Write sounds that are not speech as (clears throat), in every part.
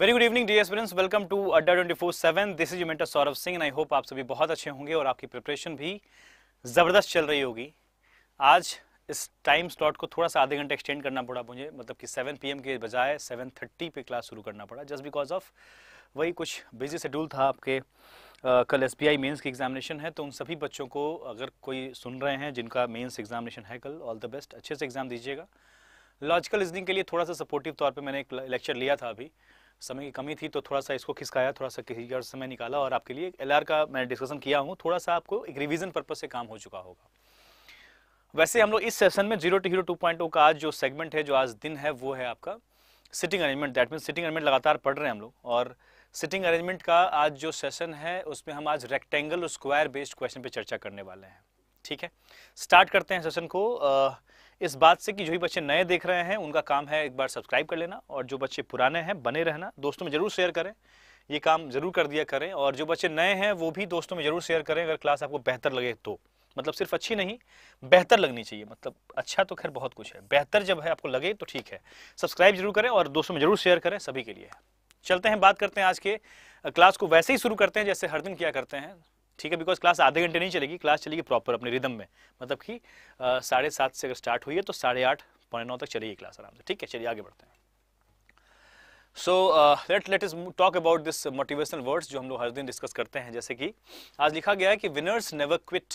Very good evening the aspirants welcome to Adda twenty four seven this is mentor Saurabh Singh and I hope आप सभी बहुत अच्छे होंगे और आपकी प्रिपरेशन भी ज़बरदस्त चल रही होगी आज इस टाइम स्लॉट को थोड़ा सा आधे घंटे एक्सटेंड करना पड़ा मुझे मतलब कि 7 पीएम के बजाय 7:30 पे क्लास शुरू करना पड़ा जस्ट बिकॉज ऑफ वही कुछ बिजी शेड्यूल था आपके आ, कल एस बी आई मेन्स की एग्जामिनेशन है तो उन सभी बच्चों को अगर कोई सुन रहे हैं जिनका मेन्स एग्जामिनेशन है कल ऑल द बेस्ट अच्छे से एग्ज़ाम दीजिएगा लॉजिकल रीजनिंग के लिए थोड़ा सा सपोर्टिव तौर पर मैंने एक लेक्चर लिया था अभी समय की कमी थी तो थोड़ा सा इसको खिसकाया थोड़ा सा किसी और समय निकाला और आपके लिए एल का मैं डिस्कशन किया हूँ थोड़ा सा आपको एक रिविजन पर्पज से काम हो चुका होगा वैसे हम लोग इस सेशन में zero to hero two point का आज जो सेगमेंट है जो आज दिन है वो है आपका sitting arrangement that mean sitting arrangement लगातार पढ़ रहे हैं हम लोग और सिटिंग अरेंजमेंट का आज जो सेशन है उसमें हम आज रेक्टेंगल और स्क्वायर बेस्ड क्वेश्चन पे चर्चा करने वाले हैं ठीक है स्टार्ट करते हैं सेशन को आ, इस बात से कि जो भी बच्चे नए देख रहे हैं उनका काम है एक बार सब्सक्राइब कर लेना और जो बच्चे पुराने हैं बने रहना दोस्तों में ज़रूर शेयर करें ये काम ज़रूर कर दिया करें और जो बच्चे नए हैं वो भी दोस्तों में ज़रूर शेयर करें अगर क्लास आपको बेहतर लगे तो मतलब सिर्फ अच्छी नहीं बेहतर लगनी चाहिए मतलब अच्छा तो खैर बहुत कुछ है बेहतर जब है आपको लगे तो ठीक है सब्सक्राइब जरूर करें और दोस्तों में जरूर शेयर करें सभी के लिए चलते हैं बात करते हैं आज के क्लास को वैसे ही शुरू करते हैं जैसे हर दिन किया करते हैं ठीक है बिकॉज क्लास आधे घंटे नहीं चलेगी क्लास चलेगी प्रॉपर अपने रिदम में मतलब कि साढ़े सात से अगर स्टार्ट हुई है तो साढ़े आठ पौने नौ तक चलेगी क्लास आराम से ठीक है चलिए आगे बढ़ते हैं so let let is talk about this motivational words जो हम लोग हर दिन डिस्कस करते हैं जैसे कि आज लिखा गया है कि winners never quit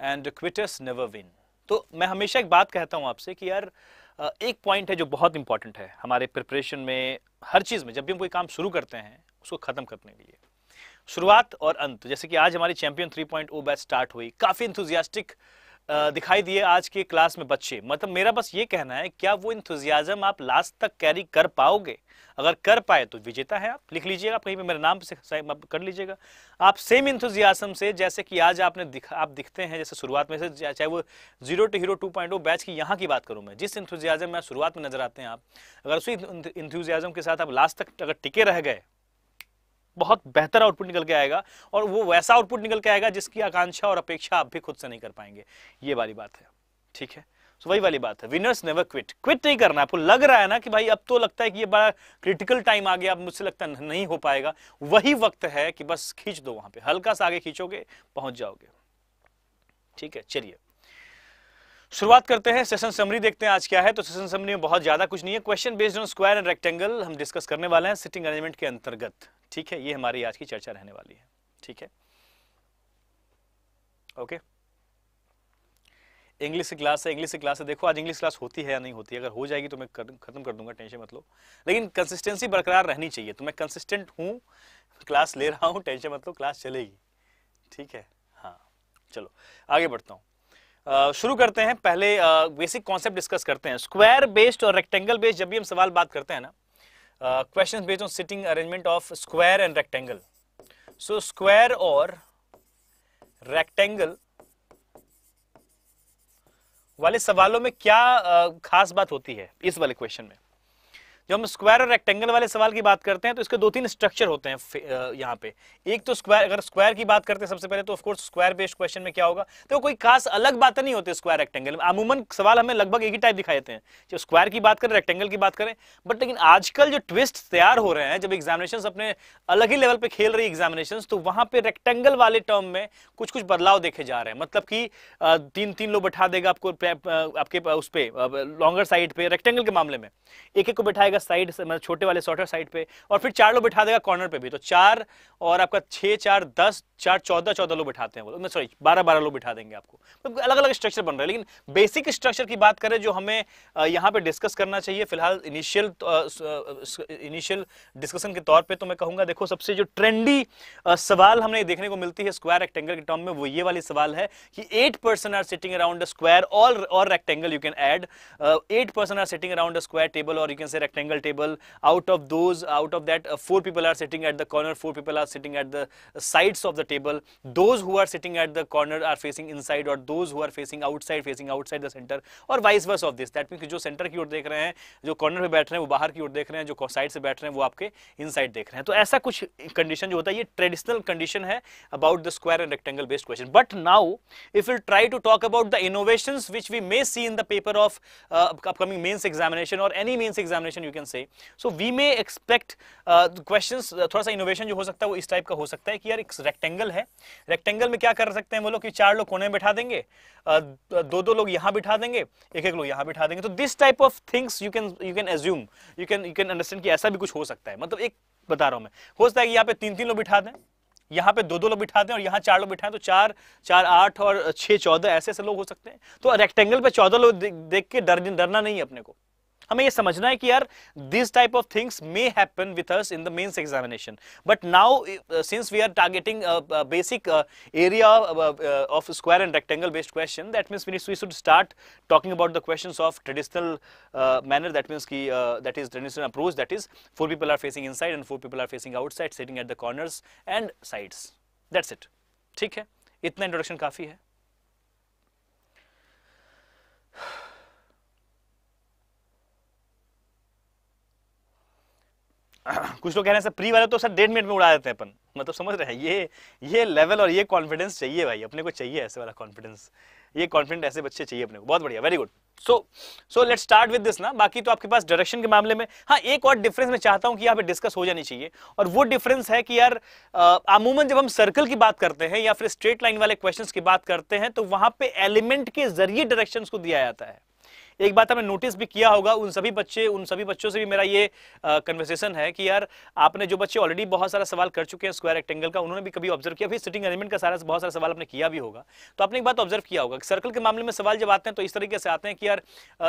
and quitters never win तो मैं हमेशा एक बात कहता हूँ आपसे कि यार एक पॉइंट है जो बहुत इंपॉर्टेंट है हमारे प्रिपरेशन में हर चीज़ में जब भी हम कोई काम शुरू करते हैं उसको ख़त्म करने के लिए शुरुआत और अंत जैसे कि आज हमारी चैंपियन थ्री 3.0 बैच स्टार्ट हुई काफ़ी इंथुजियास्टिक दिखाई दिए आज के क्लास में बच्चे मतलब मेरा बस ये कहना है क्या वो इंथुजियाज़म आप लास्ट तक कैरी कर पाओगे अगर कर पाए तो विजेता है आप लिख लीजिएगा कहीं पे मेरे नाम से कर लीजिएगा आप सेम इंथुजियाजम से जैसे कि आज आपने दिख, आप दिखते हैं जैसे शुरुआत में से चाहे वो zero to hero two point batch की यहाँ की बात करूँ मैं जिस इंथुजियाज़म में शुरुआत में नजर आते हैं आप अगर उसी इंथुजियाज़म के साथ आप लास्ट तक अगर टिके रह गए बहुत बेहतर आउटपुट निकल के आएगा और वो वैसा आउटपुट निकल के आएगा जिसकी आकांक्षा और अपेक्षा आप भी खुद से नहीं कर पाएंगे ये वाली बात है ठीक है तो वही वाली बात है विनर्स नेवर क्विट क्विट नहीं करना आपको लग रहा है ना कि भाई अब तो लगता है कि ये बड़ा क्रिटिकल टाइम आ गया अब मुझसे लगता है नहीं हो पाएगा वही वक्त है कि बस खींच दो वहां पे हल्का सा आगे खींचोगे पहुंच जाओगे ठीक है चलिए शुरुआत करते हैं सेशन समरी देखते हैं आज क्या है तो सेशन समरी में बहुत ज्यादा कुछ नहीं है question based on square and rectangle हम डिस्कस करने वाले हैं सिटिंग अरेंजमेंट के अंतर्गत ठीक है ये हमारी आज की चर्चा रहने वाली है ठीक है ओके इंग्लिश क्लास है इंग्लिश क्लास है देखो आज इंग्लिश क्लास होती है या नहीं होती है अगर हो जाएगी तो मैं खत्म कर दूंगा टेंशन मतलब लेकिन कंसिस्टेंसी बरकरार रहनी चाहिए तो मैं कंसिस्टेंट हूँ क्लास ले रहा हूँ टेंशन मतलब क्लास चलेगी ठीक है हाँ चलो आगे बढ़ता हूँ शुरू करते हैं पहले बेसिक कॉन्सेप्ट डिस्कस करते हैं स्क्वायर बेस्ड और रेक्टेंगल बेस्ड जब भी हम सवाल बात करते हैं ना question based on sitting arrangement of square and rectangle so square और रेक्टेंगल वाले सवालों में क्या uh, खास बात होती है इस वाले क्वेश्चन में जब हम स्क्वायर और रेक्टेंगल वाले सवाल की बात करते हैं तो इसके दो तीन स्ट्रक्चर होते हैं यहाँ पे एक तो स्क्वायर अगर स्क्वायर की बात करते हैं सबसे पहले तो ऑफकोर्स स्क्वायर बेस्ड क्वेश्चन में क्या होगा तो कोई खास अलग बात नहीं होती स्क्वायर रेक्टेंगल अमूमन सवाल हमें लगभग एक ही टाइप दिखाई देते हैं जब स्क्वायर की बात करें रेक्टेंगल की बात करें बट लेकिन आजकल जो ट्विस्ट तैयार हो रहे हैं जब एग्जामिनेशन अपने अलग ही लेवल पर खेल रही एग्जामिनेशन तो वहां पर रेक्टेंगल वाले टर्म में कुछ कुछ बदलाव देखे जा रहे हैं मतलब कि तीन तीन लोग बैठा देगा आपको आपके उस पर लॉन्गर साइड पे रेक्टेंगल के मामले में एक एक को बैठाएगा देगा साइड मतलब छोटे वाले शॉर्टर साइड पे और फिर चार लोग बिठा देगा कॉर्नर पे भी तो चार और आपका छः चार दस चार चौदह चौदह लोग बिठाते हैं वो मैं सॉरी बारह बारह लोग बिठा देंगे आपको मतलब अलग अलग स्ट्रक्चर बन रहा है लेकिन बेसिक स्ट्रक्चर की बात करें जो हमें यहाँ पर डिस्कस करना चाहिए फिलहाल इनिशियल इनिशियल डिस्कशन के तौर पर तो मैं कहूँगा देखो सबसे जो ट्रेंडी सवाल हमने देखने को मिलती है स्क्वायर रेक्टेंगल के टर्म में वो ये वाली सवाल है कि eight person are sitting around square और rectangle you can add eight person are sitting around square table और you can say rectangle single table out of those out of that uh, four people are sitting at the corner four people are sitting at the sides of the table those who are sitting at the corner are facing inside or those who are facing outside facing outside the center or vice versa of this that means jo center ki or dekh rahe hain jo corner pe baith rahe hain wo bahar ki or dekh rahe hain jo side se baith rahe hain wo aapke inside dekh rahe hain to aisa kuch condition jo hota hai ye traditional condition hai about the square and rectangle based question but now if we'll try to talk about the innovations which we may see in the paper of uh, upcoming mains examination or any mains examination you can So से may expect uh, expect question uh, थोड़ा सा innovation जो हो सकता है वो इस type का हो सकता है कि यार एक रेक्टेंगल है रेक्टेंगल में क्या कर सकते हैं वो लोग कि चार लोग कोने में बैठा देंगे uh, दो दो लोग यहाँ बिठा देंगे एक एक लोग यहाँ बिठा देंगे तो this type of things you can you can assume you can you can understand कि ऐसा भी कुछ हो सकता है मतलब एक बता रहा हूँ मैं हो सकता है कि यहाँ पे तीन तीन लोग बिठा दें यहाँ पे दो दो लोग बिठाते हैं और यहाँ चार लोग बिठाएं तो चार चार आठ और छः चौदह ऐसे ऐसे लोग हो सकते हैं तो रेक्टेंगल पे चौदह लोग देख के डर डरना नहीं है अपने को हमें ये समझना है कि यार this type of things may happen with us in the mains examination but now since we are targeting basic area of square and rectangle based question that means we should start talking about the questions of traditional manner that means की that is traditional approach that is four people are facing inside and four people are facing outside sitting at the corners and sides that's it ठीक है इतना introduction काफ़ी है (clears throat) कुछ लोग कह रहे हैं सर प्री वाले तो सर डेढ़ मिनट में उड़ा देते हैं अपन मतलब समझ रहे हैं ये ये लेवल और ये कॉन्फिडेंस चाहिए भाई अपने को चाहिए ऐसे वाला कॉन्फिडेंस ये कॉन्फिडेंट ऐसे बच्चे चाहिए अपने को बहुत बढ़िया very good so so let start with this ना बाकी तो आपके पास डायरेक्शन के मामले में हाँ एक और डिफरेंस मैं चाहता हूँ कि यहाँ पे डिस्कस हो जानी चाहिए और वो डिफरेंस है कि यार अमूमन जब हम सर्कल की बात करते हैं या फिर स्ट्रेट लाइन वाले क्वेश्चन की बात करते हैं तो वहां पे एलिमेंट के जरिए डायरेक्शन को दिया जाता है एक बात हमने नोटिस भी किया होगा उन सभी बच्चे उन सभी बच्चों से भी मेरा ये कन्वर्सेशन है कि यार आपने जो बच्चे ऑलरेडी बहुत सारा सवाल कर चुके हैं स्क्वायर रेक्टेंगल का उन्होंने भी कभी ऑब्जर्व किया फिर सिटिंग अरेंजमेंट का सारा बहुत सारा सवाल आपने किया भी होगा तो आपने एक बात ऑब्जर्व किया होगा सर्कल के मामले में सवाल जब आते हैं तो इस तरीके से आते हैं कि यार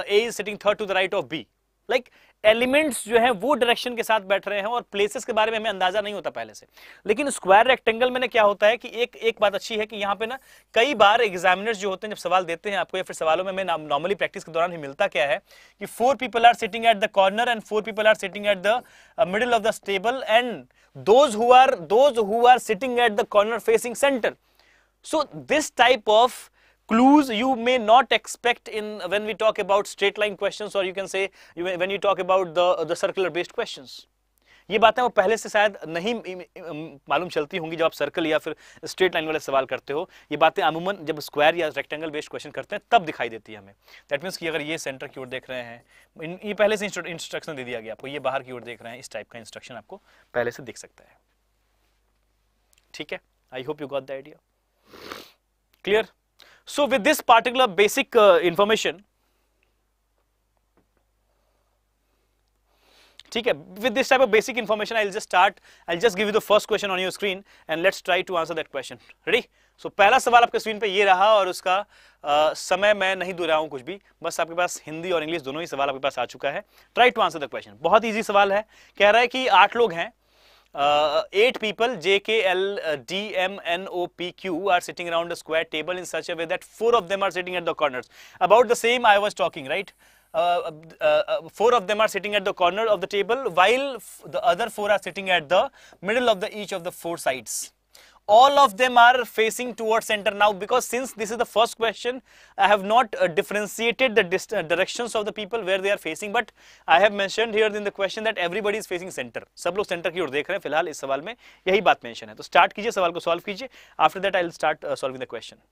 A is sitting third to the right of B like elements जो है वो डायरेक्शन के साथ बैठ रहे हैं और प्लेसेस के बारे में हमें अंदाजा नहीं होता पहले से लेकिन स्क्वायर रेक्टेंगल में क्या होता है कि एक एक बात अच्छी है कि यहाँ पे ना कई बार एग्जामिनर्स जो होते हैं जब सवाल देते हैं आपको या फिर सवालों में नॉर्मली प्रैक्टिस के दौरान ही मिलता क्या है कि four people are sitting at the corner and four people are sitting at the middle of the table and those who are those who are sitting at the corner facing centre so this type of clues you may not expect in when we talk about straight line questions or you can say you, when you talk about the, the circular based questions. ये बातें वो पहले से शायद नहीं मालूम चलती होंगी जब आप सर्कल या फिर स्ट्रेट लाइन वाले सवाल करते हो ये बातें अमूमन जब स्क्वायर या रेक्टेंगल बेस्ड क्वेश्चन करते हैं तब दिखाई देती है हमें दैट मीन्स कि अगर ये सेंटर की ओर देख रहे हैं ये पहले से इंस्ट्रक्शन दे दिया गया आपको ये बाहर की ओर देख रहे हैं इस टाइप का इंस्ट्रक्शन आपको पहले से दिख सकता है ठीक है I hope you got the idea clear So with this particular basic uh, information, ठीक है with this type of basic information I'll just start I'll just give you the first question on your screen and let's try to answer that question ready so पहला सवाल आपके screen पे ये रहा और उसका आ, समय मैं नहीं दोहराऊं कुछ भी बस आपके पास हिंदी और इंग्लिश दोनों ही सवाल आपके पास आ चुका है try to answer the question बहुत ईजी सवाल है कह रहा है कि आठ लोग हैं uh, 8 people J, K, L, uh, are sitting around a square table in such a way that 4 of them are sitting at the corners. About the same I was talking, right? Uh, uh, uh four of them are sitting at the corner of the table while the other four are sitting at the middle of the each of the four sides. all of them are facing towards center now because since this is the first question I have not uh, differentiated the uh, directions of the people where they are facing but I have mentioned here in the question that everybody is facing center sab log center ki or dekh rahe hain filhal is sawal mein yahi baat mention hai to start kijiye sawal ko solve kijiye after that I will start uh, solving the question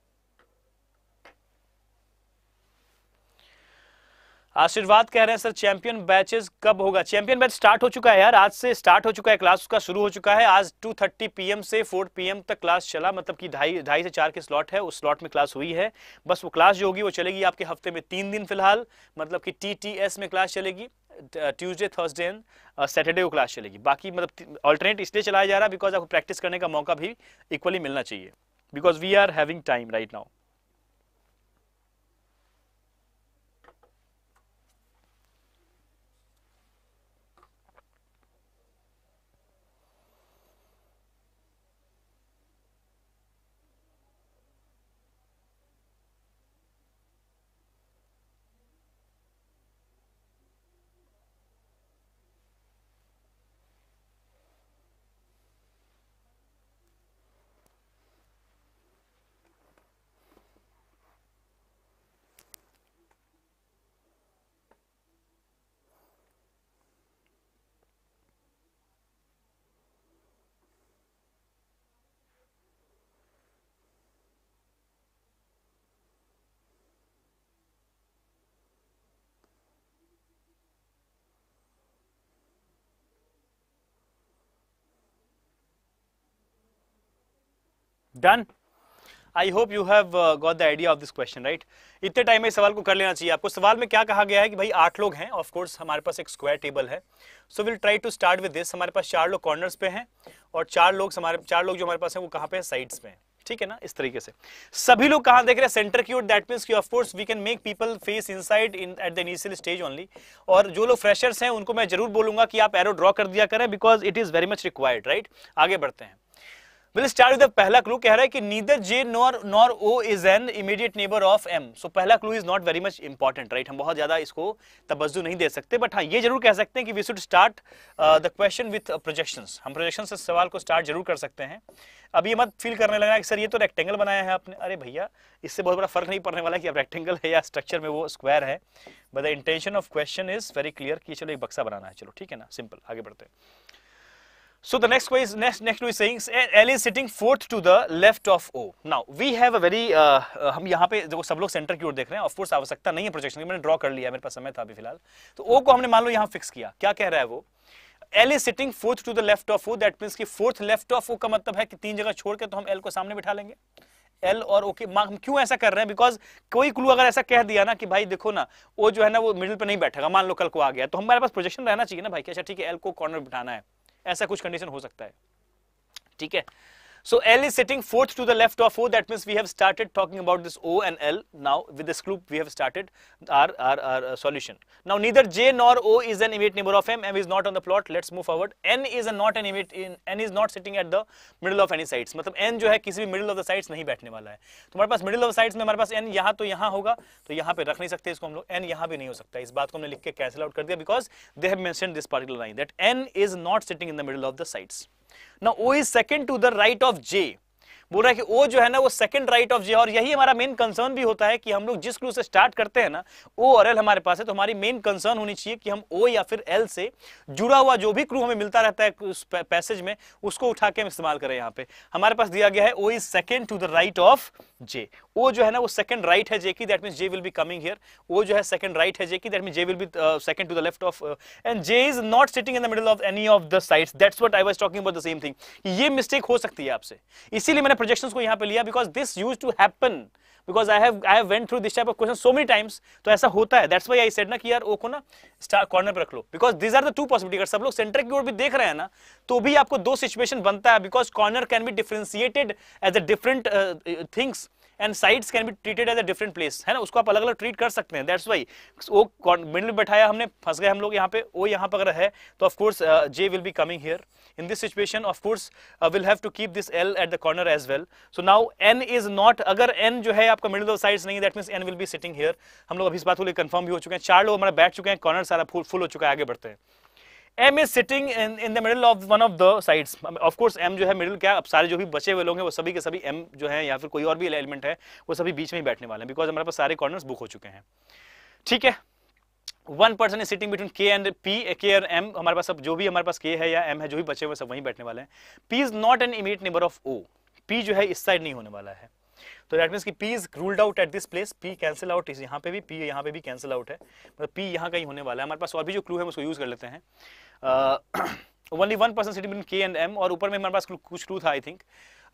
आशीर्वाद कह रहे हैं sir champion batches कब होगा champion batch start हो चुका है यार आज से स्टार्ट हो चुका है क्लास उसका शुरू हो चुका है आज 2:30 पीएम से 4 पीएम तक क्लास चला मतलब कि ढाई ढाई से चार के स्लॉट है उस स्लॉट में क्लास हुई है बस वो क्लास जो होगी वो चलेगी आपके हफ्ते में तीन दिन फिलहाल मतलब कि टी में क्लास चलेगी ट्यूजडे थर्सडे एंड सैटरडे को क्लास चलेगी बाकी मतलब ऑल्टरनेट इसलिए चलाया जा रहा है बिकॉज आपको प्रैक्टिस करने का मौका भी इक्वली मिलना चाहिए because we are having time right now done I hope you have got the idea of this question right इतने टाइम में इस सवाल को कर लेना चाहिए आपको सवाल में क्या कहा गया है कि भाई आठ लोग हैं ऑफ कोर्स हमारे पास एक स्क्वायर टेबल है so will try to start with this हमारे पास चार लोग कॉर्नर्स पे हैं और चार लोग हमारे चार लोग जो हमारे पास हैं वो कहाँ पे हैं साइड्स पे हैं ठीक है ना इस तरीके से सभी लोग कहाँ देख रहे हैं सेंटर की ओर दैट मीन्स की of course we can make people face inside in at the initial stage only और जो लोग फ्रेशर्स हैं उनको मैं जरूर बोलूंगा कि आप एरो ड्रॉ कर दिया करें because it is very much required right आगे बढ़ते हैं विल स्टार्ट विद पहला क्लू कह रहा है कि neither J nor nor O is an immediate neighbour of M so पहला clue is not very much important right हम बहुत ज्यादा इसको तबज्जो नहीं दे सकते बट हाँ ये जरूर कह सकते हैं कि we should start the question with projection हम प्रोजेक्शन से सवाल को स्टार्ट जरूर कर सकते हैं अब ये मत फील करने लगा कि सर ये तो रेक्टेंगल बनाया है आपने अरे भैया इससे बहुत बड़ा फर्क नहीं पड़ने वाला कि अब रेक्टेंगल है या स्ट्रक्चर में वो स्क्वायर है but the intention of question is very clear कि चलो एक बक्सा बनाना है चलो ठीक है ना सिंपल आगे बढ़ते हैं So the next quiz, next next we saying L is sitting fourth to the left of O. Now we have a very uh, uh, हम यहाँ पे जो सब लोग सेंटर की ओर देख रहे हैं of course आवश्यकता नहीं है प्रोजेक्शन की मैंने ड्रॉ कर लिया मेरे पास समय था अभी फिलहाल तो O को हमने मान लो यहाँ फिक्स किया क्या कह रहा है वो L is sitting fourth to the left of O That means कि फोर्थ लेफ्ट ऑफ ओ का मतलब है कि तीन जगह छोड़ के तो हम एल को सामने बिठा लेंगे एल और के हम क्यों ऐसा कर रहे हैं बिकॉज कोई क्लू अगर ऐसा कह दिया ना कि भाई देखो ना वो जो है ना वो मिडिल पे नहीं बैठेगा मान लो कल को आ गया तो हमारे पास प्रोजेक्शन रहना चाहिए ना भाई अच्छा ठीक है एल को कॉर्नर बिठाना है ऐसा कुछ कंडीशन हो सकता है ठीक है So L is sitting fourth to the left of O. That means we have started talking about this O and L. Now with this group we have started our, our, our uh, solution. Now neither J nor O is an immediate neighbor of M. M is not on the plot. Let's move forward. N is a not an immediate. In, N is not sitting at the middle of any sides. मतलब N जो है किसी भी middle of the sides नहीं बैठने वाला है. तुम्हारे पास middle of the sides में हमारे पास N यहाँ तो यहाँ होगा तो यहाँ पे रख नहीं सकते इसको हम लोग N यहाँ भी नहीं हो सकता इस बात को हमने लिख के कैंसिल आउट कर दिया because they have mentioned this particular line that N is not sitting in the middle of the sides. Now O is second to the right of J. बोल रहा है कि वो जो है ना वो सेकंड राइट ऑफ जे और यही हमारा मेन कंसर्न भी होता है कि हम लोग जिस क्लू से स्टार्ट करते हैं ना ओ और एल हमारे पास है तो हमारी मेन कंसर्न होनी चाहिए कि हम ओ या फिर एल से जुड़ा हुआ जो भी क्लू हमें मिलता रहता है उस पैसेज में उसको उठा के हम इस्तेमाल करें यहाँ पे हमारे पास दिया गया है O is second to the right of J O जो है ना वो सेकंड राइट right है जे की that mean J will be coming here O जो है सेकंड राइट right है जे की that mean J will be second to the left of and J is not sitting in the middle of any of the sides that's what I was talking about the same thing ये mistake हो सकती है आपसे इसीलिए मैंने projection को यहाँ पे लिया because this use to happen because I have I went through this type of question so many times तो ऐसा होता है दैट्स वाई आई सेड ना कि यार ओ को ना स्टार कॉर्नर पर रख लो because this are the two possibility अगर सब लोग सेंटर की ओर भी देख रहे हैं ना तो भी आपको दो सिचुएशन बनता है because corner can be differentiated as a different things and sides can be treated as a different place है ना उसको आप अलग अलग ट्रीट कर सकते हैं दैट्स वाई वो मिडिल में बैठाया हमने फंस गए हम लोग यहाँ पे वो यहाँ पर अगर है तो of course J will be coming here in this situation of course will have to keep this L at the corner as well so now N is not अगर एन जो है आपका middle ऑफ साइड्स नहीं है that N will will sitting sitting हम लोग अभी इस बात को लेकर कन्फर्म भी हो चुके हैं चार लोग हमारे बैठ चुके हैं कॉर्नर सारा फुल हो चुका है आगे बढ़ते हैं M is sitting in the middle of one of the sides of course M जो है मिडिल क्या अब सारे जो भी बचे हुए लोग हैं वो सभी के सभी एम जो है या फिर कोई और भी एलिमेंट है वो सभी बीच में ही बैठने वाले हैं बिकॉज हमारे पास सारे कॉर्नर्स बुक हो चुके हैं ठीक है one person is sitting between K and P K और एम हमारे पास सब जो भी हमारे पास के है या एम है जो भी बचे हुए सब वहीं बैठने वाले हैं P is not an immediate neighbour of O P जो है इस साइड नहीं होने वाला है तो दैट मीन्स कि P is ruled out at this place P cancel out इस यहाँ पे भी पी यहाँ पे भी कैंसिल आउट है मतलब पी यहाँ कहीं होने वाला है हमारे पास और भी जो क्लू है उसको यूज़ कर लेते हैं only one person sitting between K and M और ऊपर में हमारे पास कुछ क्लू था I think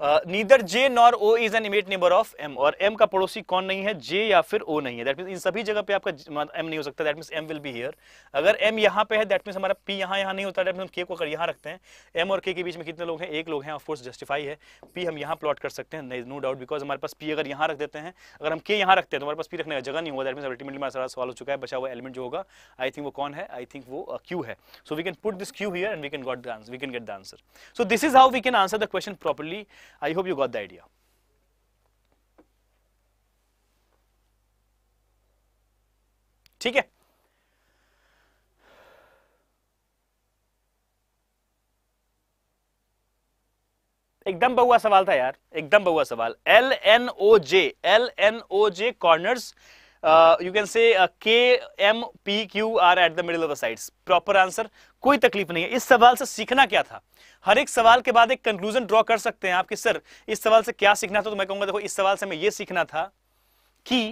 neither J nor O is an immediate neighbour of M और एम का पड़ोसी कौन नहीं है जे या फिर ओ नहीं है दैट मीन इन सभी जगह पे आपका मतलब एम नहीं हो सकता that mean M will be here अगर एम यहाँ पे है दैट मीन हमारा पी यहाँ यहाँ नहीं होता दैट मीन के को अगर यहाँ रखते हैं एम और के के बीच में कितने लोग हैं एक लोग हैं ऑफकोर्स जस्टिफाई है पी हम यहाँ प्लॉट कर सकते हैं नो डाउट बिकॉज हमारे पास पी अगर यहाँ रख देते हैं अगर हम के यहाँ रखते हैं तो हमारे पास पी रखने का जगह नहीं होगा दैट मीन अल्टीमेटली हमारा सारा सवाल हो चुका है बचा हुआ एलिमेंट जो होगा आई थिंक वो कौन है आई थिंक वो क्यू है so we can put this Q here and we can got the answer we can get the answer so this is how we can answer the question properly I hope you got the idea. ठीक है एकदम बहुआ सवाल था यार एकदम बहुआ सवाल L N O J L N O J corners you can say K M P Q are at the middle of the sides proper answer कोई तकलीफ नहीं है इस सवाल से सीखना क्या था हर एक सवाल के बाद एक कंक्लूजन ड्रॉ कर सकते हैं आपके सर इस सवाल से क्या सीखना था तो मैं कहूंगा देखो इस सवाल से हमें यह सीखना था कि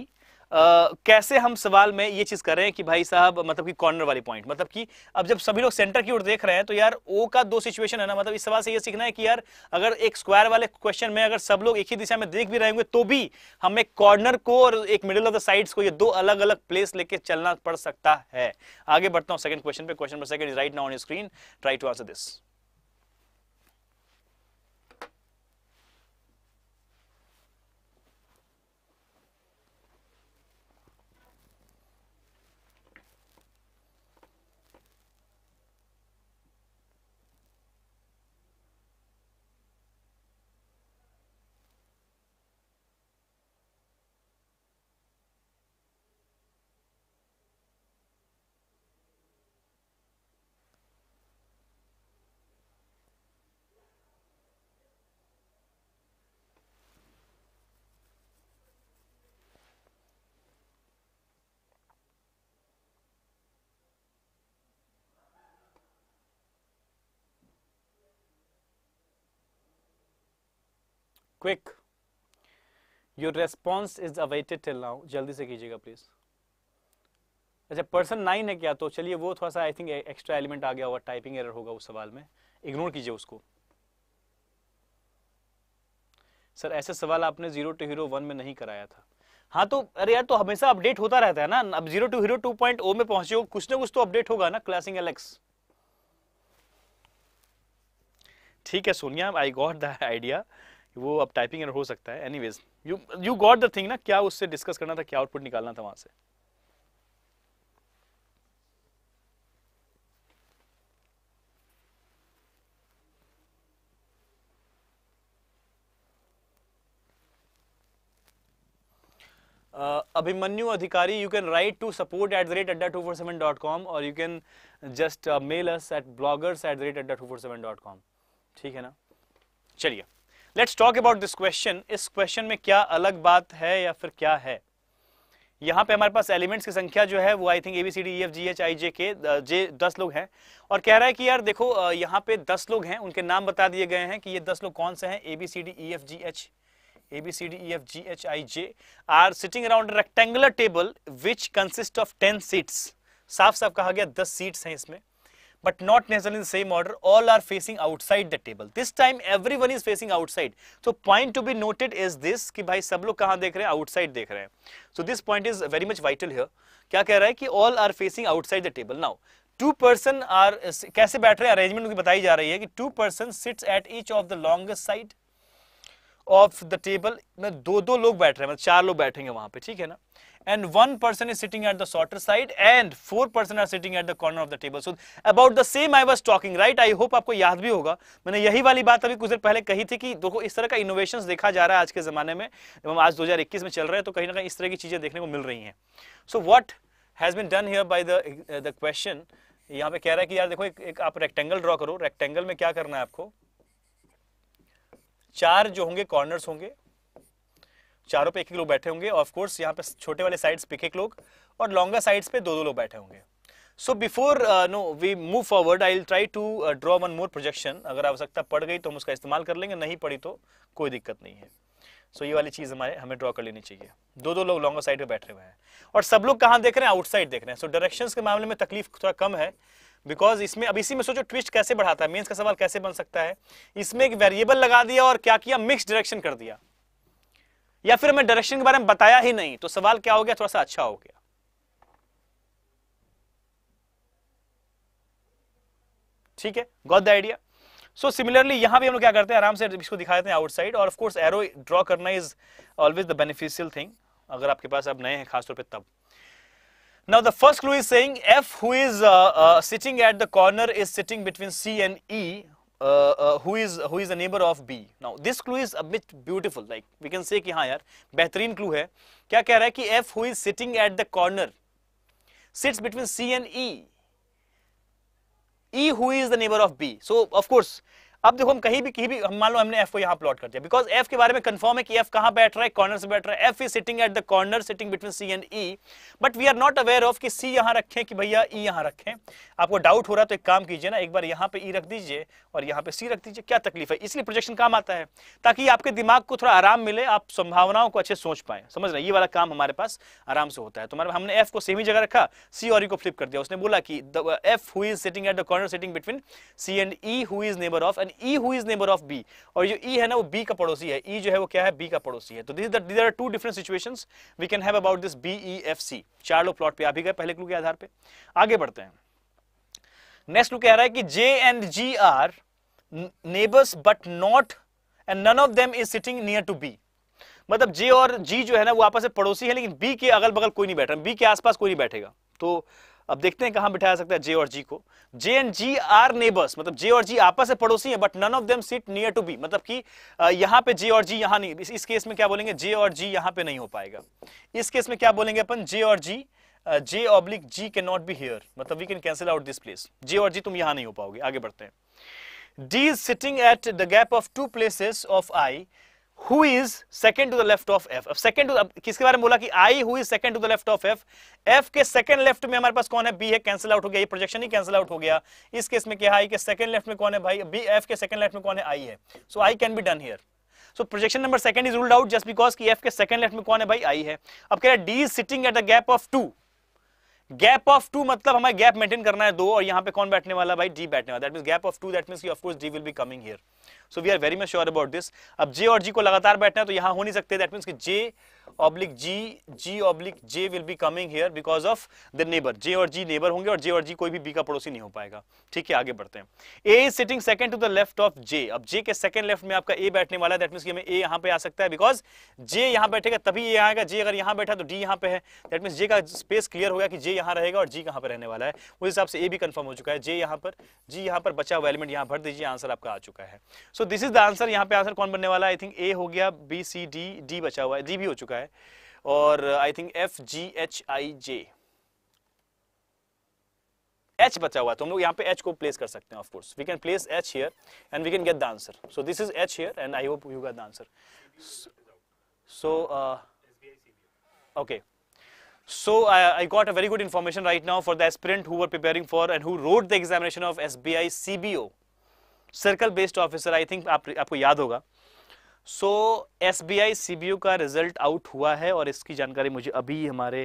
कैसे हम सवाल में ये चीज़ कर रहे हैं कि भाई साहब मतलब कि कॉर्नर वाली पॉइंट मतलब कि अब जब सभी लोग सेंटर की ओर देख रहे हैं तो यार ओ का दो सिचुएशन है ना मतलब इस सवाल से ये सीखना है कि यार अगर एक स्क्वायर वाले क्वेश्चन में अगर सब लोग एक ही दिशा में देख भी रहेंगे तो भी हमें कॉर्नर को और एक मिडिल ऑफ द साइड को ये दो अलग अलग प्लेस लेके चलना पड़ सकता है आगे बढ़ता हूँ सेकंड क्वेश्चन पे question number second is right now on screen try to answer this quick your response is awaited till now जल्दी से कीजिएगा प्लीज अच्छा पर्सन नाइन है क्या तो चलिए वो थोड़ा सा आई थिंक एक्स्ट्रा एलिमेंट आ गया होगा टाइपिंग एरर होगा उस सवाल में इग्नोर कीजिए उसको सर ऐसे सवाल आपने जीरो टू हीरो वन में नहीं कराया था हाँ तो अरे यार तो हमेशा अपडेट होता रहता है ना अब zero to hero two point O में पहुंचे हो कुछ ना कुछ तो अपडेट होगा ना क्लासिंग एलेक्स ठीक है Sonia I got the idea वो अब टाइपिंग एरर हो सकता है anyways you you got the thing ना क्या उससे डिस्कस करना था क्या आउटपुट निकालना था वहां से uh, Abhimanyu Adhikari you can write to support at the rate Adda two four seven dot com और you can just mail us at bloggers at the rate Adda two four seven dot com ठीक है ना चलिए let's talk about this question इस question में क्या अलग बात है या फिर क्या है यहाँ पे हमारे पास एलिमेंट्स की संख्या जो है वो I think A B C D E F G H I J K J दस लोग हैं और कह रहा है कि यार देखो यहाँ पे दस लोग हैं उनके नाम बता दिए गए हैं कि ये दस लोग कौन से हैं A B C D E F G H A B C D E F G H I J are sitting around rectangular table which consist of ten seats साफ साफ कहा गया दस सीट्स हैं इसमें but not necessarily in the same order. All are facing outside the table. This time everyone is facing outside. So point to be noted is this ki bhai sab log kahan dekh rahe hain outside dekh rahe hain So this point is very much vital here. kya keh raha hai ki all are facing outside the table. Now two person are कैसे बैठ रहे हैं arrangement उनकी batai ja rahi hai ki two person sits at each of the longest side. Of the table में दो दो लोग बैठ रहे हैं मतलब चार लोग बैठेंगे वहां पे ठीक है ना and one person is sitting at the shorter side and four person are sitting at the corner of the table so about the same I was talking right I hope आपको याद भी होगा मैंने यही वाली बात अभी कुछ देर पहले कही थी कि देखो इस तरह का इनोवेशन देखा जा रहा है आज के जमाने में जब हम आज इक्कीस में चल रहे हैं तो कहीं ना कहीं इस तरह की चीजें देखने को मिल रही है so what has been done here by the question यहाँ पे कह रहा है कि यार देखो एक, एक आप रेक्टेंगल ड्रॉ करो रेक्टेंगल में क्या करना है आपको चार जो होंगे कॉर्नर्स होंगे चारों पे एक एक लोग बैठे होंगे ऑफ कोर्स यहाँ पे छोटे वाले साइड्स पे एक लोग और लॉन्गर साइड्स पे दो दो लोग बैठे होंगे so before no we move forward I will try to draw one more projection अगर आवश्यकता पड़ गई तो हम उसका इस्तेमाल कर लेंगे नहीं पड़ी तो कोई दिक्कत नहीं है सो so, ये वाली चीज़ हमारे हमें ड्रॉ कर लेनी चाहिए दो दो लोग लॉन्गर साइड पे बैठे हुए हैं और सब लोग कहाँ देख रहे हैं आउटसाइड देख रहे हैं सो so, डायरेक्शन के मामले में तकलीफ थोड़ा कम है बिकॉज इसमें अब इसी में सोचो ट्विस्ट कैसे बढ़ाता है मेंस का सवाल कैसे बन सकता है इसमें एक वेरिएबल लगा दिया और क्या किया मिक्स डायरेक्शन कर दिया या फिर हमें डायरेक्शन के बारे में बताया ही नहीं तो सवाल क्या हो गया थोड़ा सा अच्छा हो गया ठीक है got the idea so similarly यहां भी हम लोग क्या करते हैं आराम से इसको दिखा देते हैं आउटसाइड और ऑफकोर्स एरो ड्रॉ करना is always the beneficial thing अगर आपके पास अब नए हैं खासतौर पर तब Now the first clue is saying F who is uh, uh, sitting at the corner is sitting between C and E uh, uh who is who is a neighbor of B. Now this clue is a bit beautiful like we can say कि हाँ यार बेहतरीन clue है क्या कह रहा है कि F who is sitting at the corner sits between C and E. E who is the neighbor of B. So of course अब देखो हम कहीं भी कहीं भी हम मान लो हमने एफ को यहाँ प्लॉट कर दिया बिकॉज एफ के बारे में कंफर्म है कि एफ कहाँ बैठ रहा है कॉर्नर से बैठ रहा है F is sitting at the corner sitting between C and E but we are not aware of कि सी यहाँ रखें कि भैया ई e यहाँ रखें आपको डाउट हो रहा है तो एक काम कीजिए ना एक बार यहाँ पे ई e रख दीजिए और यहाँ पे सी रख दीजिए क्या तकलीफ है इसलिए प्रोजेक्शन काम आता है ताकि आपके दिमाग को थोड़ा आराम मिले आप संभावनाओं को अच्छे सोच पाए समझ रहे ये वाला काम हमारे पास आराम से होता है तो हमने एफ को सेम ही जगह रखा सी और ई e को फ्लिप कर दिया उसने बोला कि F who is sitting at the corner sitting between C and E who is neighbour of E who is neighbor of B और जो e है ना वो B का पड़ोसी है e जो है वो क्या है B का पड़ोसी है तो are these are two different situations we can have about this B E F C चार लोग प्लॉट पे आ भी गए पहले क्लू के आधार पे आगे बढ़ते हैं नेक्स्ट क्लू कह रहा है कि J and G are neighbors but not and none of them is sitting near to B मतलब J और G जो है ना वो आपस में पड़ोसी है लेकिन बी के अगल बगल कोई नहीं बैठ रहा बी के आसपास कोई नहीं बैठेगा तो अब देखते हैं कहां बिठाया सकता है जे और जी को J and G are neighbours मतलब जे और जी आपस में पड़ोसी हैं but none of them sit near to B मतलब कि यहां पे जे और जी यहां नहीं इस, इस केस में क्या बोलेंगे जे और जी यहां पे नहीं हो पाएगा इस केस में क्या बोलेंगे अपन जे और G J oblique G can not be here मतलब we can cancel out this place J और जी तुम यहां नहीं हो पाओगे आगे बढ़ते हैं D is sitting at the gap of two places of I who is second to the left of F second to किसके बारे में बोला कि I who is second to the left of F F के second left में हमारे पास कौन है बी है कैंसिल आउट हो गया ये प्रोजेक्शन ही कैंसिल आउट हो गया इस केस में क्या है कि सेकेंड लेफ्ट में कौन है भाई बी एफ के सेकेंड लेफ्ट में कौन है आई है so I can be done here so projection number second is ruled out just because कि एफ के सेकंड लेफ्ट में कौन है भाई आई है अब कह रहा है D is sitting at the gap of two gap of two मतलब हमें गैप मेंटेन करना है दो और यहाँ पे कौन बैठने वाला भाई डी बैठने वाला that gap of two that mean की D will be coming here so we are very much sure about this अब जे और जी को लगातार बैठना है तो यहां हो नहीं सकते दैट मीन कि J oblique G G oblique J will be coming here because of the neighbour J और जी नेबर होंगे और जे और जी कोई भी बी का पड़ोसी नहीं हो पाएगा ठीक है आगे बढ़ते हैं A is sitting second to the left of J अब जे के सेकंड लेफ्ट में आपका ए बैठने वाला है दैट मीन हमें ए यहाँ पे आ सकता है बिकॉज जे यहाँ बैठेगा तभी ए आएगा जे अगर यहाँ बैठा तो डी यहां पर है दैट मीन जे का स्पेस क्लियर हो गया कि जे यहां रहेगा और जी कहां पर रहने वाला है उस हिसाब से ए भी कंफर्म हो चुका है जे यहाँ पर जी यहाँ पर बचा हुआ एलिमेंट यहाँ भर दीजिए आंसर आपका आ चुका है so this is the answer यहाँ पे आंसर कौन बनने वाला आई थिंक ए हो गया बी सी डी डी बचा हुआ है डी भी हो चुका है चुका है और I think F G H I J H बचा हुआ है तो हम लोग यहाँ पे एच को प्लेस कर सकते हैं of course we can place H here and we can get the answer so this is H here and I hope you get the answer so okay So I, I got a very good information right now for the aspirant who were preparing for and who wrote the examination of SBI CBO, Circle Based Officer. I think aap, aapko yaad hoga so S B I C B U का result out हुआ है और इसकी जानकारी मुझे अभी हमारे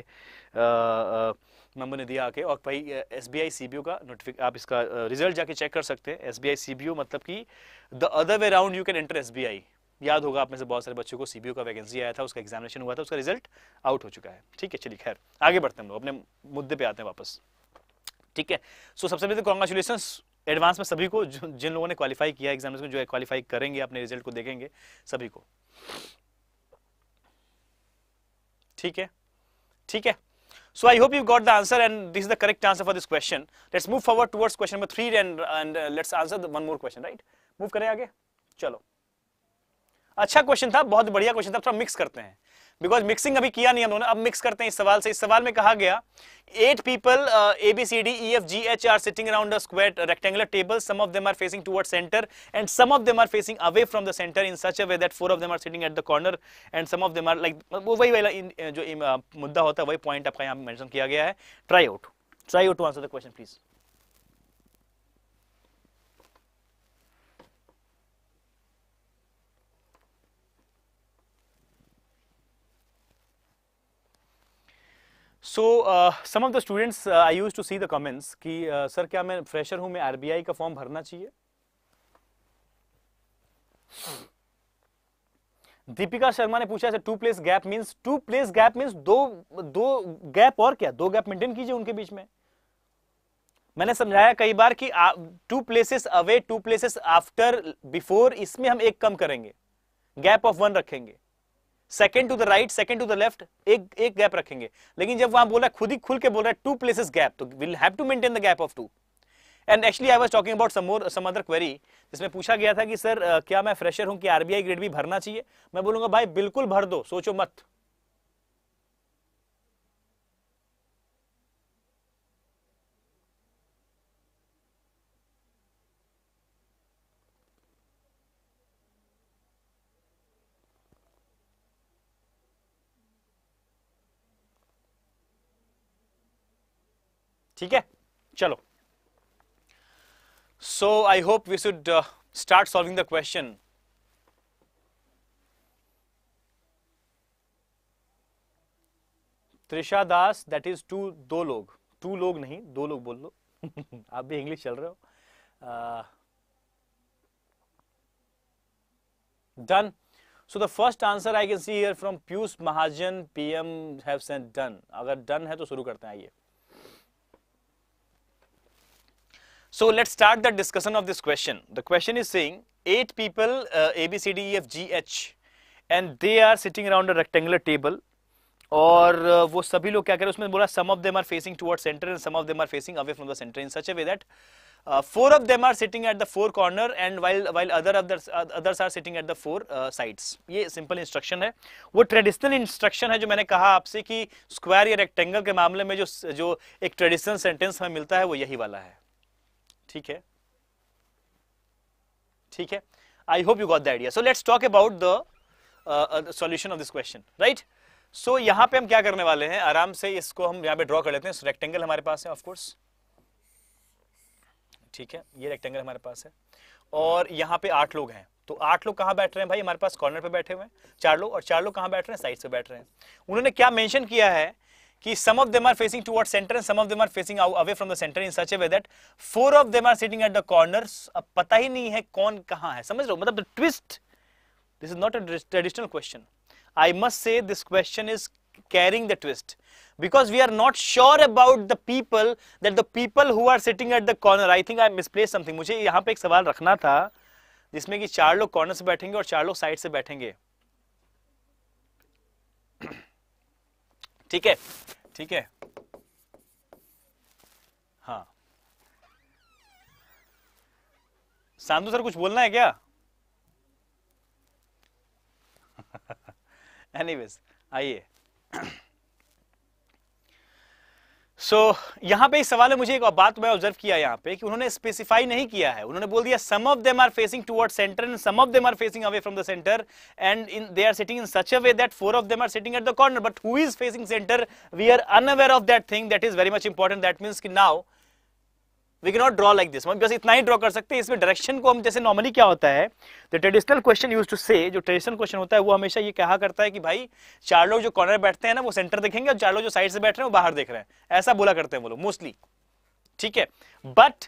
number ने दिया आके और भाई S B I C B U का नोटिफिक आप इसका रिजल्ट जाके चेक कर सकते हैं S B I C B U मतलब कि the other way round you can enter S B I याद होगा आप में से बहुत सारे बच्चों को सी का वैकेंसी आया था उसका एग्जामिनेशन हुआ था उसका रिजल्ट आउट हो चुका है ठीक है चलिए खैर आगे बढ़ते हैं हम लोग अपने मुद्दे पे आते हैं वापस ठीक है सो so, सबसे पहले तो कॉन्ग्रेचुलेसन एडवांस में सभी को जिन लोगों ने क्वालिफाई किया एग्जामिनेशन में जो क्वालिफाई करेंगे अपने रिजल्ट को देखेंगे सभी को ठीक है ठीक है So I hope you got the answer and this is the correct answer for this question. Let's move forward towards question number 3 and, and uh, let's answer the one more question, right? Move करें आगे? चलो. अच्छा question था, बहुत बढ़िया question था, थोड़ा mix करते हैं. बिकॉज मिक्सिंग अभी किया नहीं हमने अब मिक्स करते हैं इस सवाल से इस सवाल में कहा गया eight people A B C D E F G H are sitting around square rectangular table some of them are facing toward centre and some of them are facing away from the centre in such a way that four of them are sitting at the corner and some of them are like वो वही वाला जो uh, मुद्दा होता है वही point आपका यहाँ मैंशन किया गया है try out try out to answer the question please so some of the students I use to see the comments कि uh, सर क्या मैं फ्रेशर हूं मैं आरबीआई का फॉर्म भरना चाहिए दीपिका शर्मा ने पूछा two place gap means two place gap means दो दो गैप और क्या दो गैप मेंटेन कीजिए उनके बीच में मैंने समझाया कई बार कि two places away two places after before इसमें हम एक कम करेंगे गैप ऑफ वन रखेंगे second to the right second to the left एक एक गैप रखेंगे लेकिन जब वहां बोला खुद ही खुल के बोल रहा है टू प्लेसेस गैप तो will have to maintain the gap of two and actually I was talking about some more some other query जिसमें पूछा गया था कि सर क्या मैं फ्रेशर हूं कि आरबीआई ग्रेड भी भरना चाहिए मैं बोलूंगा भाई बिल्कुल भर दो सोचो मत ठीक है चलो so I hope we should start solving the question Trisha Trisha Das that is two दो लोग टू लोग नहीं दो लोग बोल लो (laughs) आप भी इंग्लिश चल रहे हो done so the first answer I can see here from Piyush Mahajan PM have sent done अगर डन है तो शुरू करते हैं आइए so let's start the discussion of this question the question is saying eight people uh, a b c d e f g h and they are sitting around a rectangular table और uh, वो सभी लोग क्या कर रहे हैं उसमें बोला some of them are facing towards centre and some of them are facing away from the centre in such a way that four of them are sitting at the four corner and while while other other others are sitting at the four sides ये simple instruction है वो traditional instruction है जो मैंने कहा आपसे कि square या रेक्टेंगल के मामले में जो जो एक ट्रेडिशनल सेंटेंस हमें मिलता है वो यही वाला है ठीक है ठीक है I hope you got the idea so let's talk about the uh, of this question right so यहां पे हम क्या करने वाले हैं आराम से इसको हम यहां पे ड्रॉ कर लेते हैं रेक्टेंगल हमारे पास है ऑफकोर्स ठीक है ये रेक्टेंगल हमारे पास है और यहां पे आठ लोग हैं तो आठ लोग कहां बैठ रहे हैं भाई हमारे पास कॉर्नर पे बैठे हुए हैं चार लोग और चार लोग कहां बैठ रहे हैं साइड से बैठ रहे हैं उन्होंने क्या मेंशन किया है कि some of them are facing toward centre some of them are facing away from the centre in such a way that four of them are sitting at the corner अब पता ही नहीं है कौन कहां है समझ लो मतलब the twist this is not a traditional question I must say this question is carrying the twist because we are not sure about the people that the people who are sitting at the corner I think I misplace something मुझे यहां पे एक सवाल रखना था जिसमें कि चार लोग कॉर्नर से बैठेंगे और चार लोग साइड से बैठेंगे ठीक है ठीक है हाँ सांधु सर कुछ बोलना है क्या एनीवेज (laughs) आइए (clears throat) सो so, यहाँ पे इस सवाल में मुझे एक बात मैं ऑब्जर्व किया यहाँ पे कि उन्होंने स्पेसिफाई नहीं किया है उन्होंने बोल दिया some of them are facing toward centre and some of them are facing away from the centre and in they are sitting in such a way that four of them are sitting at the corner but who is facing centre we are unaware of that thing that is very much important that means कि now we can not draw like this बस इतना ही draw कर सकते हैं इसमें direction को हम जैसे नॉर्मली क्या होता है the traditional question use to say जो ट्रेडिशनल क्वेश्चन होता है वो हमेशा ये कहा करता है कि भाई चार लोग जो कॉर्नर बैठते हैं ना वो सेंटर देखेंगे और चार लोग जो साइड से बैठ रहे हैं वो बाहर देख रहे हैं ऐसा बोला करते हैं वो लोग मोस्टली ठीक है but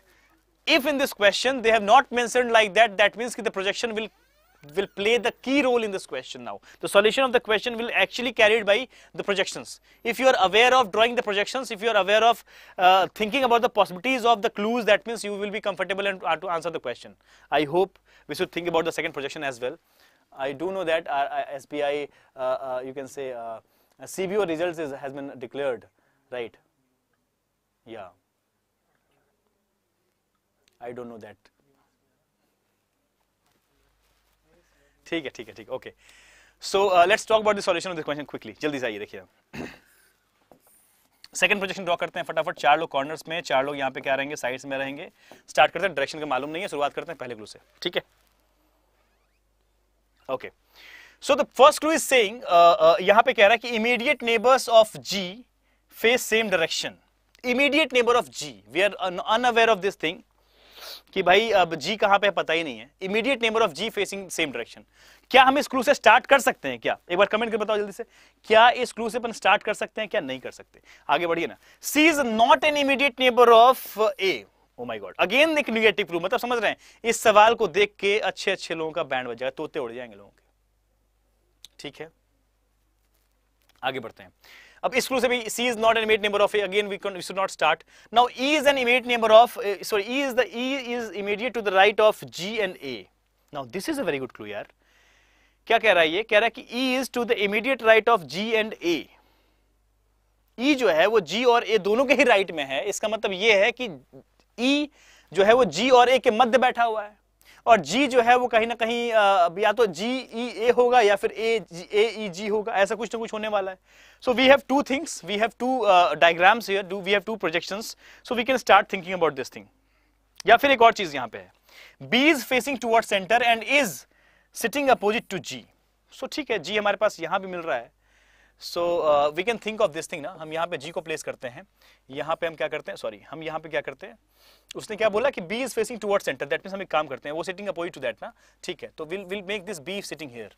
if in this question they have not mention like that that means means the projection will will play the key role in this question now. The solution of the question will actually carried by the projections. If you are aware of drawing the projections, if you are aware of uh, thinking about the possibilities of the clues, that means you will be comfortable and uh, to answer the question. I hope we should think about the second projection as well. I do know that our, our uh, SBI, uh, uh, you can say, uh, uh CBO results is, has been declared, right? Yeah. I don't know that. ठीक है ठीक है ठीक okay so let's talk about the solution of this question quickly जल्दी से आइए देखिए second projection draw करते हैं फटाफट चार लोग कॉर्नर्स में चार लोग यहाँ पे क्या रहेंगे साइड्स में रहेंगे स्टार्ट करते हैं डायरेक्शन का मालूम नहीं है शुरुआत करते हैं पहले ग्लू से ठीक है okay so the first clue is saying यहां पे कह रहा है कि immediate neighbours of G face same direction immediate neighbour of G we are unaware of this thing कि भाई अब जी कहां पे है पता ही नहीं है immediate neighbour of G facing same direction क्या हम इस क्लू से स्टार्ट कर सकते हैं क्या एक बार कमेंट कर बताओ जल्दी से क्या इस क्लू से अपन स्टार्ट कर सकते हैं क्या नहीं कर सकते आगे बढ़िए ना C is not an immediate neighbour of A O my God again एक निगेटिव क्लू मतलब समझ रहे हैं इस सवाल को देख के अच्छे अच्छे लोगों का बैंड बज जाएगा तोते उड़ जाएंगे लोगों के ठीक है आगे बढ़ते हैं अब इसक्रू से भी C is not an immediate number of again we can should not start now E is an immediate number of sorry E is the E is immediate to the right of G and A now this is a very good clue यार क्या कह रहा है ये कह रहा है कि E is to the immediate right of G and A E जो है वो जी और ए दोनों के ही राइट में है इसका मतलब ये है कि ई e जो है वो जी और ए के मध्य बैठा हुआ है और जी जो है वो कहीं ना कहीं या तो जी ई ए होगा या फिर ए ए ई जी होगा ऐसा कुछ ना कुछ होने वाला है so we have two things we have two diagrams here do we have two projections so we can start thinking about this thing या फिर एक और चीज यहां पे है B is facing toward centre and is sitting opposite to G so ठीक है जी हमारे पास यहां भी मिल रहा है so we can think of this thing ना हम यहाँ पे जी को प्लेस करते हैं यहाँ पे हम क्या करते हैं सॉरी हम यहाँ पे क्या करते हैं उसने क्या बोला कि B is facing toward centre that mean हम एक काम करते हैं वो सिटिंग अपोजिट टू दैट ना ठीक है तो will will make this B sitting here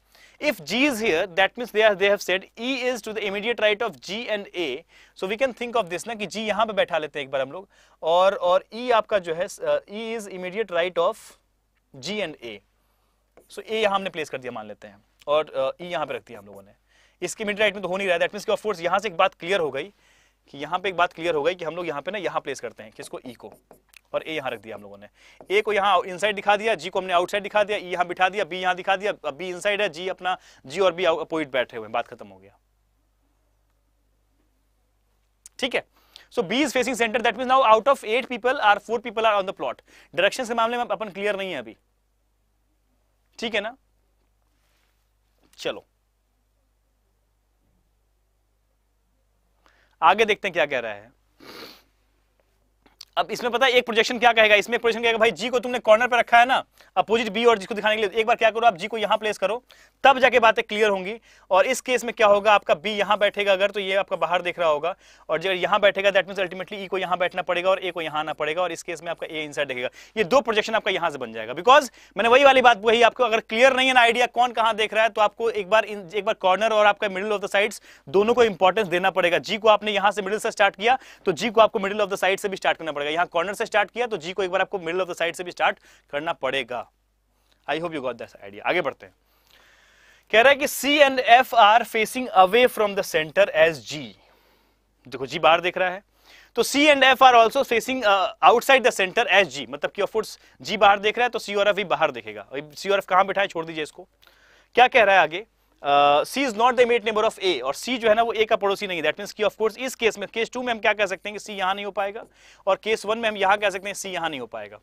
if G is here that mean they they have said E is to the immediate right of G and A so we can think of this ना कि जी यहाँ पे बैठा लेते हैं एक बार हम लोग और और ई e आपका जो है E is immediate right of G and A so A यहाँ हमने प्लेस कर दिया मान लेते हैं और ई uh, e यहाँ पे रख दिया हम लोगों ने इसके मिड राइट में तो हो नहीं रहा दैट मीन कि फोर्स यहाँ से एक बात क्लियर हो गई कि यहां पे एक बात क्लियर हो गई कि हम लोग यहां पे ना यहां प्लेस करते हैं किसको ई e को और ए यहां रख दिया हम लोगों ने ए को यहां इनसाइड दिखा दिया जी को हमने आउटसाइड दिखा दिया ई e यहां बिठा दिया बी यहां दिखा दिया अब बी इनसाइड है जी अपना जी और बी अपोजिट बैठे हुए बात खत्म हो गया ठीक है so B is facing centre that mean now out of eight people are four people are on the plot direction के मामले में अपन क्लियर नहीं है अभी ठीक है ना चलो आगे देखते हैं क्या कह रहा है अब इसमें पता है एक प्रोजेक्शन क्या कहेगा इसमें प्रोजेक्शन कहेगा भाई जी को तुमने कॉर्नर पर रखा है ना अपोजिट बी और जी को दिखाने के लिए एक बार क्या करो आप जी को यहाँ प्लेस करो तब जाके बातें क्लियर होंगी और इस केस में क्या होगा आपका बी यहाँ बैठेगा अगर तो ये आपका बाहर देख रहा होगा और जब यहाँ बैठेगा दैट मीन अल्टीमेटली ई को यहाँ बैठना पड़ेगा और ए को यहाँ आना पड़ेगा और इस केस में आपका ए इनसाइड देखेगा ये दो प्रोजेक्शन आपका यहाँ से बन जाएगा बिकॉज मैंने वही वाली बात वही आपको अगर क्लियर नहीं है ना आइडिया कौन कहाँ देख रहा है तो आपको एक बार एक बार कॉर्नर और आपका मिडिल ऑफ द साइड दोनों को इंपॉर्टेंस देना पड़ेगा जी को आपने यहाँ से मिडिल से स्टार्ट किया तो जी को आपको मिडिल ऑफ द साइड से भी स्टार्ट करना पड़ेगा पड़ेगा यहाँ कॉर्नर से स्टार्ट किया तो जी को एक बार आपको मिडल ऑफ द साइड से भी स्टार्ट करना पड़ेगा I hope you got that idea आगे बढ़ते हैं कह रहा है कि C and F are facing away from the centre as G देखो जी बाहर देख रहा है तो C and F are also facing outside the centre as G मतलब कि ऑफकोर्स जी बाहर देख रहा है तो सी और एफ भी बाहर देखेगा सी और एफ कहां बैठा है छोड़ दीजिए इसको क्या कह रहा है आगे C is not the immediate neighbour of A और सी जो है ना वो ए का पड़ोसी नहीं दैट मीन्स कि ऑफ इस केस में केस टू में हम क्या कह सकते हैं कि सी यहाँ नहीं हो पाएगा और केस वन में हम यहाँ कह सकते हैं सी यहाँ नहीं हो पाएगा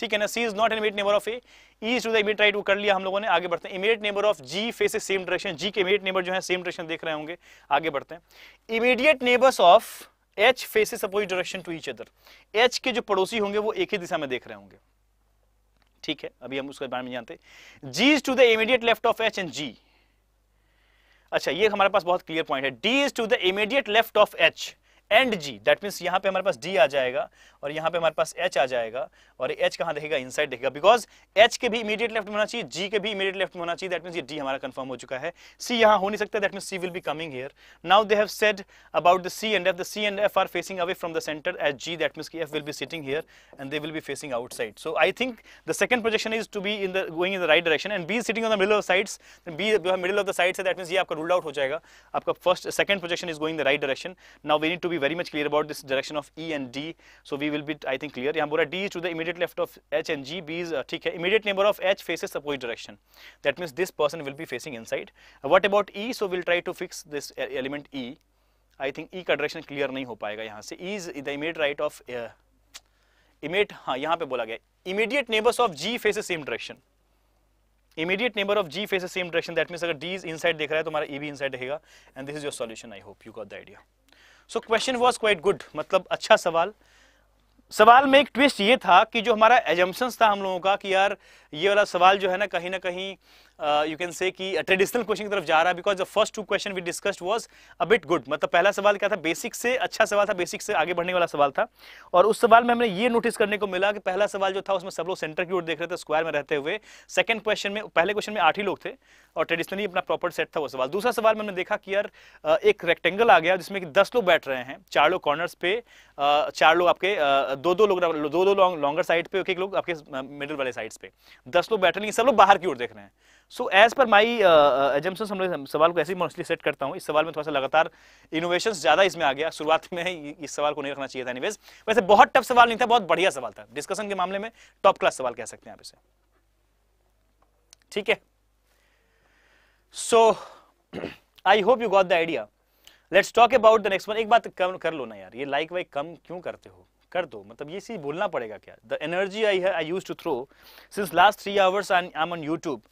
ठीक है ना C is not an immediate neighbour of A E to the immediate right वो कर लिया हम लोगों ने आगे बढ़ते हैं immediate neighbour of G face same direction G के इमीडिएट नेबर जो है सेम डायरेक्शन देख रहे होंगे आगे बढ़ते हैं immediate neighbours of H faces opposite direction to each other H के जो पड़ोसी होंगे वो एक ही दिशा में देख रहे होंगे ठीक है अभी हम उसके बारे में जानते हैं G is to the immediate left of H and G अच्छा ये हमारे पास बहुत क्लियर पॉइंट है D is to the immediate left of H and G that means यहाँ पे हमारे पास डी आ जाएगा और यहाँ पे हमारे पास एच आ जाएगा और एच कहाँ देखेगा इनसाइड देखेगा बिकॉज एच के भी इमीडिएट लेफ्ट में होना चाहिए जी के भी इमीडिएट लेफ्ट में होना चाहिए दैट मीन्स ये डी हमारा कंफर्म हो चुका है सी यहाँ हो नहीं सकता that means C will be coming here now they have said about the C and F the C and F are facing away from the centre at G that means F will be sitting here and they will be facing outside so I think the second projection is to be in the going in the right direction and B sitting on the middle of sides B middle of the sides है that means ये आपका rule out हो जाएगा आपका first second projection is going the right direction now we need to be very much clear about this direction of E and D. So we will be, I think, clear. Yeah, D is to the immediate left of H and G. B is uh, है. Immediate neighbor of H faces opposite direction. That means this person will be facing inside. Uh, What about E? So we'll try to fix this element E. I think E का direction clear नहीं हो पाएगा यहाँ से. E is the immediate right of uh, immediate हाँ यहाँ पे बोला गया. Immediate neighbors of G faces same direction. immediate neighbor of g faces same direction that means अगर d is inside देख रहा है तो हमारा e भी inside रहेगा and this is your solution I hope you got the idea so question was quite good मतलब अच्छा सवाल सवाल में एक ट्विस्ट ये था कि जो हमारा एजम्पन्स था हम लोगों का कि यार ये वाला सवाल जो है ना कहीं ना कहीं यू कैन से कि ट्रेडिशनल uh, क्वेश्चन की तरफ जा रहा है because the first two question we discussed was a bit good मतलब पहला सवाल क्या था बेसिक से अच्छा सवाल था बेसिक से आगे बढ़ने वाला सवाल था और उस सवाल में हमने ये नोटिस करने को मिला कि पहला सवाल जो था उसमें सब लोग सेंटर की ओर देख रहे थे स्क्वायर में रहते हुए सेकंड क्वेश्चन में पहले क्वेश्चन में आठ ही लोग थे और ट्रेडिशनली अपना प्रॉपर सेट था वो सवाल दूसरा सवाल में हमने देखा कि यार uh, एक रेक्टेंगल आ गया जिसमें कि दस लोग बैठ रहे हैं चार लोग कॉर्नर्स पे uh, चार लोग आपके दो दो लोग दो दो लॉन्गर साइड पे एक लोग आपके मिडिल वाले साइड्स पे दस लोग बैठ रहे हैं सब लोग बाहर की ओर देख रहे हैं सो एज़ पर माई एजेंसन हम लोग सवाल को ऐसे ही मोस्टली सेट करता हूँ इस सवाल में थोड़ा सा लगातार इनोवेशन ज़्यादा इसमें आ गया शुरुआत में इस सवाल को नहीं रखना चाहिए था एनीवेज वैसे बहुत टफ सवाल नहीं था बहुत बढ़िया सवाल था डिस्कशन के मामले में टॉप क्लास सवाल कह सकते हैं आप इसे ठीक है so I hope you got the idea let's talk about the next one एक बात कम कर लो ना यार ये लाइक वाइक कम क्यों करते हो कर दो मतलब ये सी बोलना पड़ेगा क्या the energy I I use to throw since last three hours I am on YouTube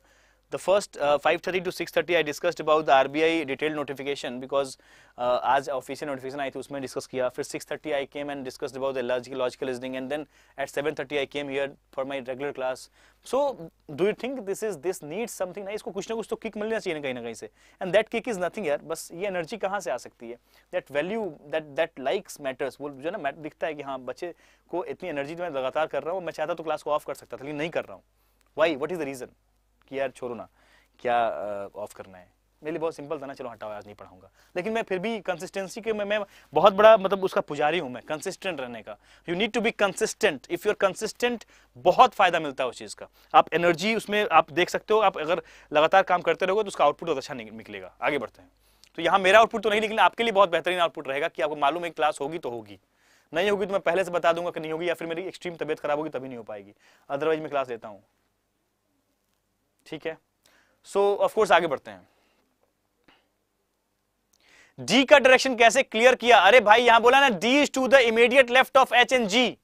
the first uh, 5:30 to 6:30 I discussed about the RBI detailed notification because uh, आज ऑफिशियल नोटिफिकेशन आई थी उसमें डिस्कस किया फिर 6:30 I came and discuss about allergy logical reasoning and then at 7:30 I came here for my regular class so do you think this is this needs something ना इसको कुछ ना कुछ तो किक मिलना चाहिए कहीं ना कहीं से and that kick is nothing यार बस ये एनर्जी कहाँ से आ सकती है that value that that likes matters वो जो ना दिखता है कि हाँ बच्चे को इतनी एनर्जी मैं लगातार कर रहा हूँ मैं चाहता तो क्लास को ऑफ कर सकता था लेकिन नहीं कर रहा हूँ why what is the reason कि यार छोड़ो ना क्या ऑफ करना है मेरे लिए बहुत सिंपल था ना चलो हटाओ आज नहीं पढ़ाऊंगा लेकिन मैं फिर भी कंसिस्टेंसी के मैं मैं बहुत बड़ा मतलब उसका पुजारी हूं मैं कंसिस्टेंट रहने का you need to be consistent if you are consistent बहुत फ़ायदा मिलता है उस चीज़ का आप एनर्जी उसमें आप देख सकते हो आप अगर लगातार काम करते रहोगे तो उसका आउटपुट बहुत अच्छा निकलेगा आगे बढ़ते हैं तो यहाँ मेरा आउटपुट तो नहीं लेकिन आपके लिए बहुत बेहतरीन आउटपुट रहेगा कि आपको मालूम एक क्लास होगी तो होगी नहीं होगी तो मैं पहले से बता दूंगा कि नहीं होगी या फिर मेरी एक्सट्रीम तबियत खराब होगी तभी नहीं हो पाएगी अदरवाइज मैं क्लास लेता हूँ ठीक है सो so, ऑफकोर्स आगे बढ़ते हैं डी का डायरेक्शन कैसे क्लियर किया अरे भाई यहां बोला ना D is to the immediate left of H and G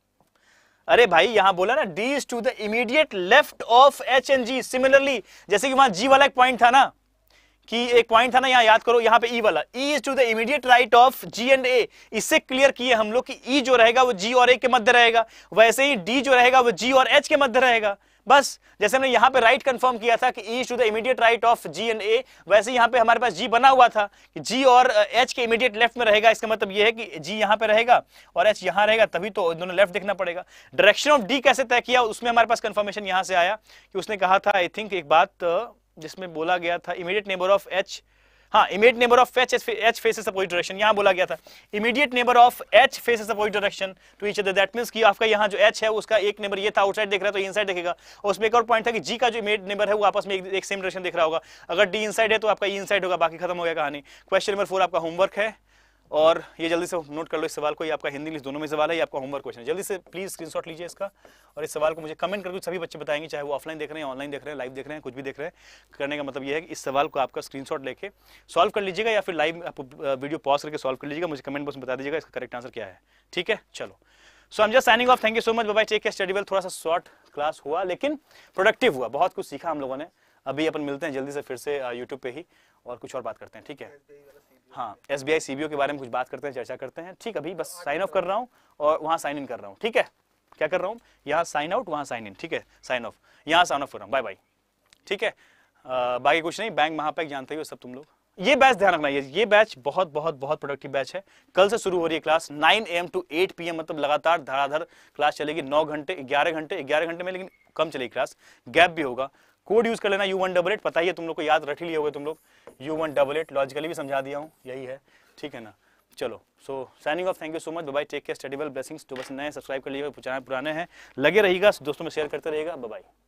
अरे भाई यहां बोला ना D is to the immediate left of H and G similarly जैसे कि वहां जी वाला एक पॉइंट था ना कि एक पॉइंट था ना यहां याद करो यहां पे ई e वाला E is to the immediate right of G and A इससे क्लियर किए हम लोग कि ई e जो रहेगा वो जी और ए के मध्य रहेगा वैसे ही डी जो रहेगा वो जी और एच के मध्य रहेगा बस जैसे हमने यहां पे राइट कंफर्म किया था कि E to the immediate right of G and A वैसे यहां पे हमारे पास जी बना हुआ था कि जी और एच के इमीडिएट लेफ्ट में रहेगा इसका मतलब ये है कि जी यहां पे रहेगा और एच यहां रहेगा तभी तो दोनों लेफ्ट देखना पड़ेगा डायरेक्शन ऑफ डी कैसे तय किया उसमें हमारे पास कंफर्मेशन यहां से आया कि उसने कहा था आई थिंक एक बात जिसमें बोला गया था इमीडिएट नेबर ऑफ एच हाँ immediate neighbour of H H faces opposite direction यहाँ बोला गया था immediate neighbour of H faces opposite direction to each other that means कि आपका यहाँ जो एच है उसका एक नेबर ये था आउटसाइड देख रहा है तो इनसाइड देखेगा और उसमें एक और पॉइंट था कि जी का जो इमीडिएट नेबर है वो आपस में एक, एक सेम डायरेक्शन देख रहा होगा अगर डी इनसाइड है तो आपका ई e इनसाइड होगा बाकी खत्म हो गया कहानी क्वेश्चन नंबर फोर आपका होमवर्क है और ये जल्दी से नोट कर लो इस सवाल को ये आपका हिंदी इंग्लिश दोनों में सवाल है ये आपका होमवर्क क्वेश्चन है जल्दी से प्लीज़ स्क्रीनशॉट लीजिए इसका और इस सवाल को मुझे कमेंट करके सभी बच्चे बताएंगे चाहे वो ऑफलाइन देख रहे हैं ऑनलाइन देख रहे हैं लाइव देख रहे हैं कुछ भी देख रहे हैं करने का मतलब ये है कि इस सवाल को आपका शॉट लेके सॉल्व कर लीजिएगा या फिर लाइव आप वीडियो पॉज करके सॉल्व कर लीजिएगा मुझे कमेंट बॉक्स में बता दीजिएगा इसका करेक्ट आंसर क्या है ठीक है चलो सो हम just signing off thank you so much bye take care study well थोड़ा सा शॉर्ट क्लास हुआ लेकिन प्रोडक्टिव हुआ बहुत कुछ सीखा हम लोगों ने अभी अपन मिलते हैं जल्दी से फिर से यूट्यूब पे ही और कुछ और बात करते हैं ठीक है हाँ एस बी के बारे में कुछ बात करते हैं चर्चा करते हैं ठीक अभी बस साइन ऑफ कर रहा हूँ और वहां साइन इन कर रहा हूँ ठीक है क्या कर रहा हूँ यहाँ साइन आउट वहां साइन इन ठीक है साइन ऑफ यहाँ साइन ऑफ कर रहा हूँ बाय बाय ठीक है बाकी कुछ नहीं बैंक महापैक जानते हो सब तुम लोग ये बैच ध्यान रखना ये ये बैच बहुत बहुत बहुत प्रोडक्टिव बैच है कल से शुरू हो रही है क्लास 9 एम टू 8 पीएम मतलब लगातार धड़ाधड़ क्लास चलेगी 9 घंटे 11 घंटे 11 घंटे में लेकिन कम चलेगी क्लास गैप भी होगा कोड यूज़ कर लेना यू वन डबल एट पता ही है तुम लोग को याद रख ही होगे तुम लोग U one double eight logically भी समझा दिया हूँ यही है ठीक है ना चलो so signing off thank you so much bye take care study well blessings तो बस नए सब्सक्राइब कर लीजिएगा पुराने हैं लगे रहेगा दोस्तों में शेयर करते रहेगा बाय